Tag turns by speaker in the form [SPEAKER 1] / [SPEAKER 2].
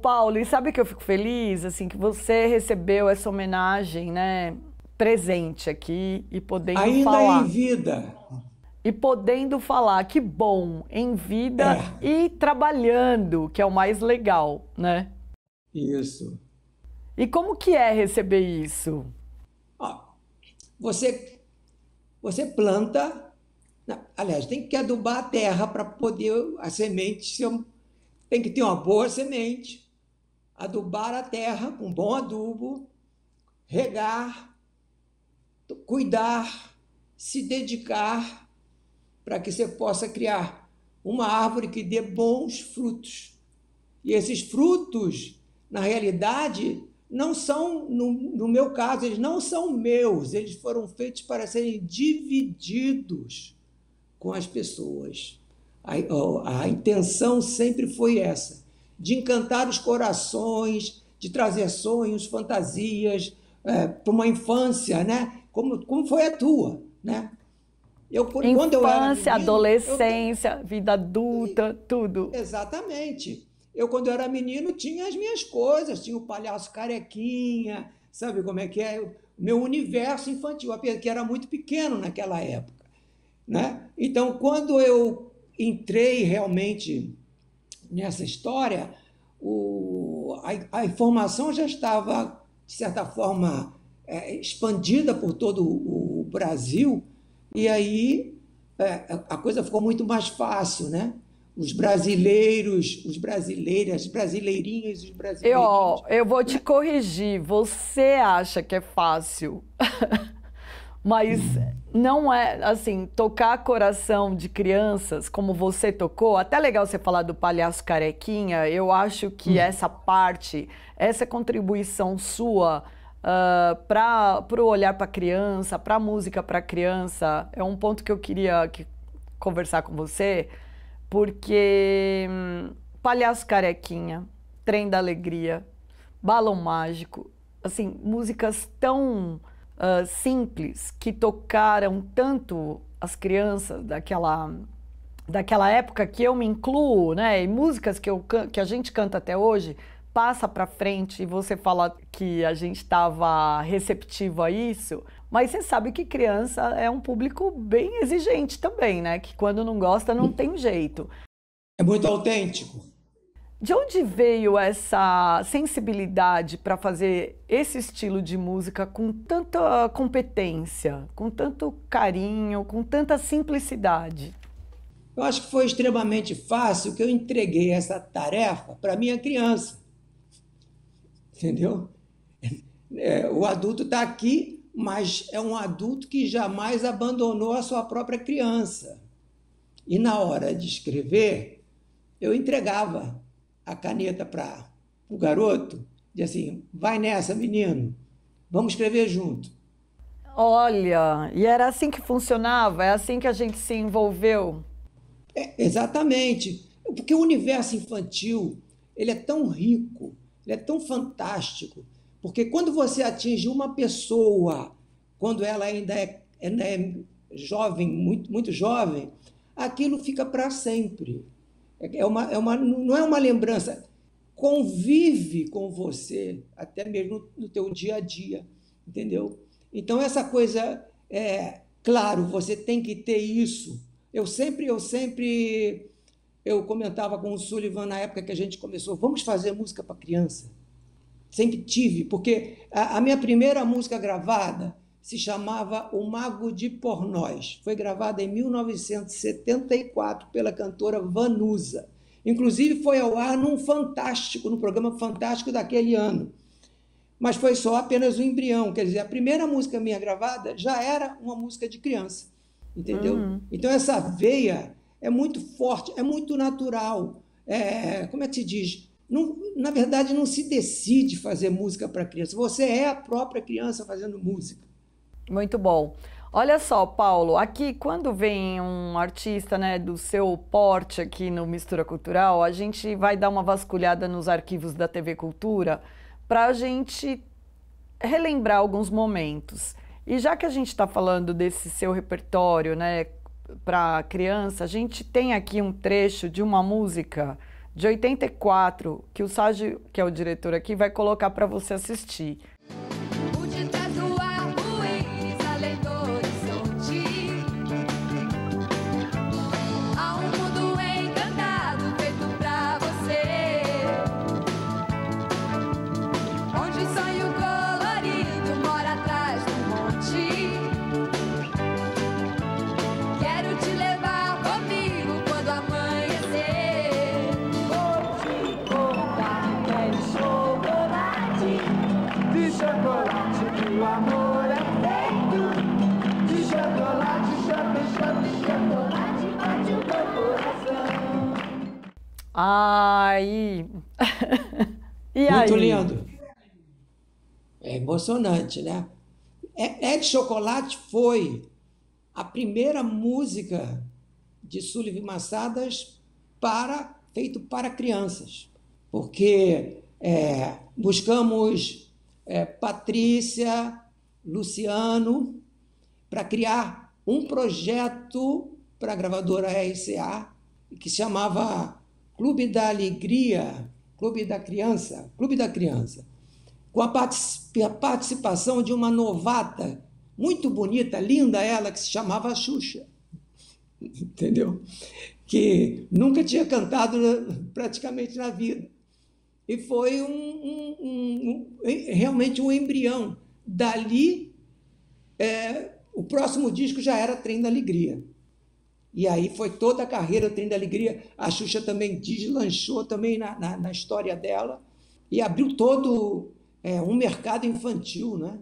[SPEAKER 1] Paulo, e sabe que eu fico feliz, assim, que você recebeu essa homenagem, né, presente aqui e podendo Ainda falar. Ainda em
[SPEAKER 2] vida.
[SPEAKER 1] E podendo falar, que bom, em vida é. e trabalhando, que é o mais legal,
[SPEAKER 2] né? Isso. E como que é receber isso? Ó, você, você planta, aliás, tem que adubar a terra para poder a semente ser tem que ter uma boa semente adubar a terra com bom adubo, regar, cuidar, se dedicar para que você possa criar uma árvore que dê bons frutos. E esses frutos, na realidade, não são, no, no meu caso, eles não são meus, eles foram feitos para serem divididos com as pessoas. a, a intenção sempre foi essa de encantar os corações, de trazer sonhos, fantasias é, para uma infância, né? Como, como foi a tua, né? Eu, infância, quando eu era menino, adolescência, eu... vida adulta, e, tudo. Exatamente. Eu, quando eu era menino, tinha as minhas coisas, tinha o palhaço carequinha, sabe como é que é? O meu universo infantil, que era muito pequeno naquela época. Né? Então, quando eu entrei realmente nessa história, o, a, a, informação já estava, de certa forma, é, expandida por todo o, Brasil, e aí é, a coisa ficou muito mais fácil, né? Os brasileiros, os brasileiras, brasileirinhas, os brasileiros. Eu,
[SPEAKER 1] eu vou te corrigir. Você acha que é fácil, mas não é assim, tocar coração de crianças como você tocou, até legal você falar do palhaço carequinha, eu acho que hum. essa parte, essa contribuição sua uh, ah, para o olhar para criança, para a música para criança, é um ponto que eu queria que, conversar com você, porque hum, palhaço carequinha, trem da alegria, balão mágico, assim, músicas tão uh, simples que tocaram tanto as crianças daquela daquela época que eu me incluo, né? E músicas que, eu, que a gente canta até hoje, passa para frente e você fala que a gente estava receptivo a isso. Mas você sabe que criança é um público bem exigente também, né? Que quando não gosta não tem jeito. É muito autêntico. De onde veio essa sensibilidade para fazer esse estilo de música com tanta competência, com tanto carinho, com tanta simplicidade?
[SPEAKER 2] Eu acho que foi extremamente fácil que eu entreguei essa tarefa para minha criança. Entendeu? É, o adulto está aqui, mas é um adulto que jamais abandonou a sua própria criança. E na hora de escrever, eu entregava a caneta para o garoto e assim: vai nessa, menino, vamos escrever junto.
[SPEAKER 1] Olha, e era assim que funcionava? É assim que a gente se envolveu?
[SPEAKER 2] É, exatamente. Porque o universo infantil ele é tão rico, ele é tão fantástico, porque quando você atinge uma pessoa, quando ela ainda é, é jovem, muito, muito jovem, aquilo fica para sempre. É uma, é uma, não é uma lembrança. Convive com você, até mesmo no teu dia a dia, entendeu? Então, essa coisa, é, claro, você tem que ter isso. Eu sempre, eu sempre, eu comentava com o Sullivan na época que a gente começou, vamos fazer música para criança. Sempre tive, porque a, a minha primeira música gravada se chamava O Mago de Pornós. Foi gravada em 1974 pela cantora Vanusa. Inclusive foi ao ar num Fantástico, no programa Fantástico daquele ano. Mas foi só apenas o um embrião, quer dizer, a primeira música minha gravada já era uma música de criança, entendeu? Uhum. Então essa veia é muito forte, é muito natural. É, como é que se diz? Não, na verdade, não se decide fazer música para criança, você é a própria criança fazendo música.
[SPEAKER 1] Muito bom. Olha só, Paulo, aqui quando vem um artista né, do seu porte aqui no Mistura Cultural, a gente vai dar uma vasculhada nos arquivos da TV Cultura para a gente relembrar alguns momentos. E já que a gente está falando desse seu repertório né, para criança, a gente tem aqui um trecho de uma música de 84 que o Ságio, que é o diretor aqui, vai colocar para você assistir. De chocolate que o amor é feito. De chocolate, chocolate, chocolate, bate o
[SPEAKER 2] meu coração.
[SPEAKER 1] Ai!
[SPEAKER 2] e aí? Muito lindo. É emocionante, né? É, é, de Chocolate foi a primeira música de Sullivan Massadas para, feito para crianças, porque é, buscamos é, Patrícia, Luciano, para criar um projeto para a gravadora RCA que chamava Clube da Alegria, Clube da Criança, Clube da Criança, com a participação de uma novata muito bonita, linda ela, que se chamava Xuxa. Entendeu? Que nunca tinha cantado né, praticamente na vida. E foi um, um, um, realmente um embrião. Dali, é, o próximo disco já era Trem da Alegria. E aí foi toda a carreira Trem da Alegria. A Xuxa também deslanchou também na, na, na história dela e abriu todo é, um mercado infantil, né?